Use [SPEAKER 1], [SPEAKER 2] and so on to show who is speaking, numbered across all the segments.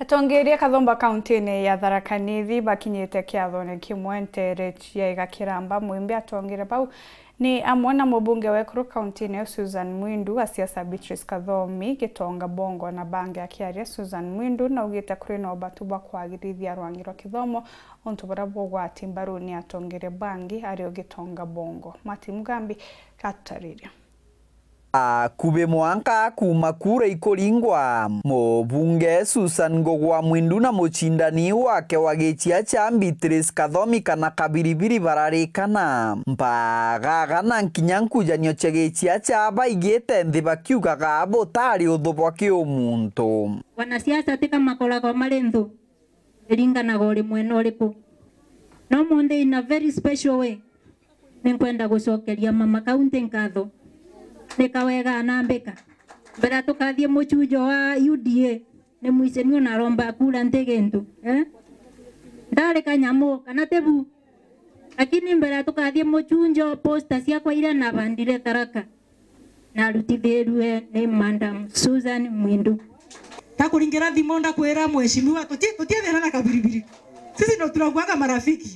[SPEAKER 1] atongeria kathomba kaunti-inĩ ya tharaka nithi makinyĩte kĩathone kĩmwe ntere ciaiga kĩramba mwĩmbi atongere bau ni amwe na mũmbunge wekuru kaunti-inĩ Susan Mwindu asiasa Beatrice Kathomi gĩtonga Bongo na Bange akĩaria Susan Mwindu na naugĩte kũrĩ na ũbatu bwa kwagĩrithia rwang'i rwa kithomo ũntu bũrĩa bũgwati mbaru nĩ atongere bangi ari gĩtonga Bongo Mati Mugambi gatarĩria
[SPEAKER 2] a ah, kube mwanka kuma kura ikolingwa mo bunge susan ngogwa mwindu na mucindani wake wa gichia cha mbitris kathomika na kaviriviri vararikana gaga na nkinyanku janyo nkinya nkujanio cha gichia cha baigite nthi bakiugaga butari uthu bwa kiumuntu
[SPEAKER 1] wanasiasa tika kwa malendo nthu na gole mweno lepo no munthi in a very special way ninkwenda gucokeria mama kaunti nkatho ndika wega na anambika mbere tukathie muchujo wa UDA ni muiceni na romba kura nti gintu eh ndari kanyamu kana tebu lakini mbere tukathie muchunjo posta kwa ira na bandire taraka na arutithirue ni madam Susan Mwindu takuringira thimo ndakwira mheshimiwa tutiethirana kabiribiri sisi ndo turaguaga marafiki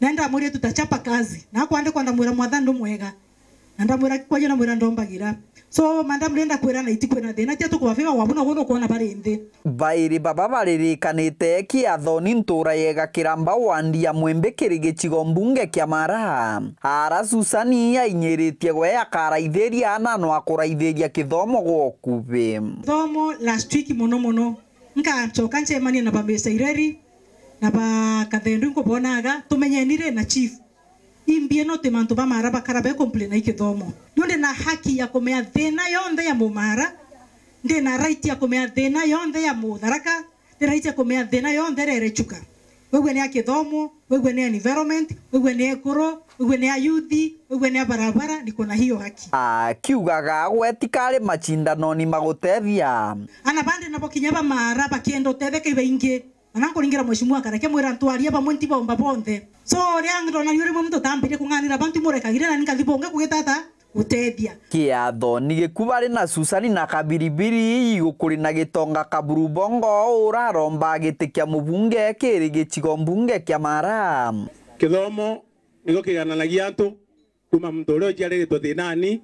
[SPEAKER 1] naenda mwire tutachapa kazi na kuande nakwandikwa ndamwira mwathani ndu mwega andamwira kwanya namwira ndombagira so manda mandamurenda na iti kwina thina tia tukuvaviva wavuna gunu kuona bari nthi
[SPEAKER 2] vairi vava varirikanite kiatho ni ntura yega kiramba wandi ya mwembikiri kirige chigombunge kia mara ara susani ya yainyiritie gwe akaraithiria anano akuraithiria kithomo gwokuvi
[SPEAKER 1] thomo last week muno muno chokanche mani na vambeca ireri na vakathendu nkuvonaga tumenyenire na chief imbie no te mantu ba mara bakara be complaina ikithomo no na haki ya kumea thina yonde ya mumara ndi right ya kumea thina yonde ya mutharaka ndi right ya kumea thina yonthe rerechuka wegwe ni akithomo wegwe ni environment wegwe ni ekuro wegwe ni ayuthi wegwe ni barabara ni kona hiyo haki
[SPEAKER 2] kiuga ah, ga akiugaga machinda no ni magutethia ana
[SPEAKER 1] bande na bandi nabokinya bamara bakienda utetheke baingi anango ringira mweshimwa ntu mwira ntwaria pamwe ntibo mba bonthe so riang ndona yuri mwe mtu tambire kunganira bantu murekagire na nikathipwo nge kugitata gutethia
[SPEAKER 2] kiatho ni gikubarĩ na susani na kabiribiri igũkũrĩ na gĩtonga kaburubongo ũraromba gĩtĩ kĩa mũbunge kĩrĩ gĩcigo mbunge kĩa maram gĩthomo nĩgĩo kĩgananagia andũ kuma mũndũ ũrĩa ũciarĩrĩtwo thĩnani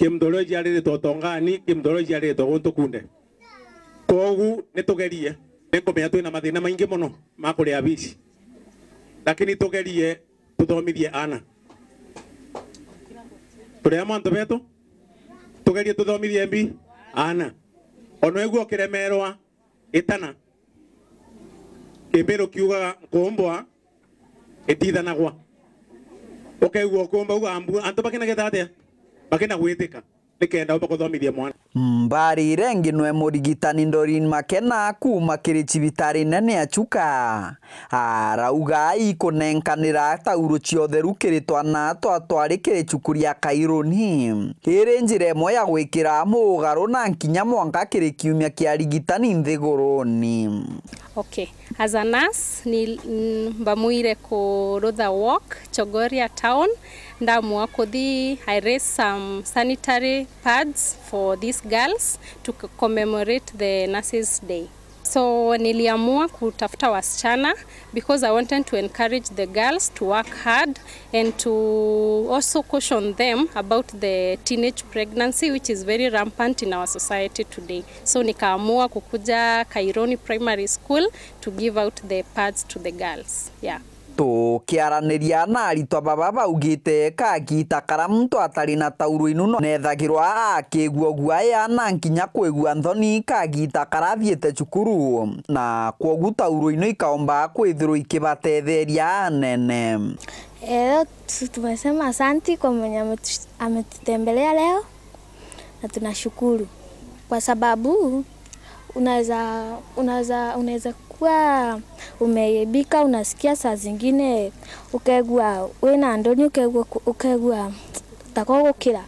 [SPEAKER 2] kĩ mũndũ ũrĩa ũciarĩrĩtwo ũtongani kĩ mũndũ ũrĩa ũciarĩrĩtwo gũntũkunde koguo nĩ tũgerie nikumenya twina mathina maingi muno ma kuria bici lakini tugerie tuthomithie ana turia mwanto betu tugerie tuthomithie mbi ana ono iguo kiremerwa itana kimbiru kiugaga kumbwa itithanagwa ukaigua kumba uga ambu bakina bakinagetha atia bakinagwitika nikenda uba mwana mbarire nginwe murigitani Doreen Makena kuma kiricibitari nene ya Chuka arauga ikunenkanira tauro ciothe rukiri twana twa twari kiricukuria kaironi iri njira imwe ya gwikira mugaru na nkinya mwanka kiri kiumia kia rigitani nthiguruni
[SPEAKER 1] okay as a nurse ni mbamuire kurutha walk chogoria town ndamua kuthi i raise some sanitary pads for this girls to commemorate the Nurses Day. So niliamua kutafuta wasichana because I wanted to encourage the girls to work hard and to also caution them about the teenage pregnancy which is very rampant in our society today. So nikaamua kukuja Kaironi Primary School to give out the pads to the girls. Yeah
[SPEAKER 2] tu tukiaraniria na arito baba baugite kagita karamu twatari na tauro inu no nethagirwa akiguo guaya na nkinya kwigua nthoni kagita karathiite cukuru na kwogu tauro inu ikaomba kwithirwo ikibatetheria anene Leo tumesema asanti kwa mwenye ametutembelea leo na tunashukuru kwa sababu unaweza unaweza unaweza unakuwa umeibika, unasikia saa zingine ukegua wina ndoni, ukegua ukegua takogukira.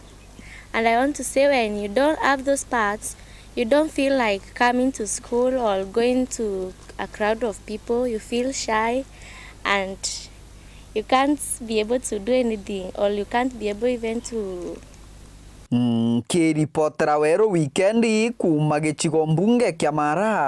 [SPEAKER 2] And I want to
[SPEAKER 1] say when you don't have those parts, you don't feel like coming to school or going
[SPEAKER 2] to a crowd of people. You feel shy and you can't be able to do anything or you can't be able even to Mm, kiripotera weru wikendi kuuma gicigo mbunge kia Mara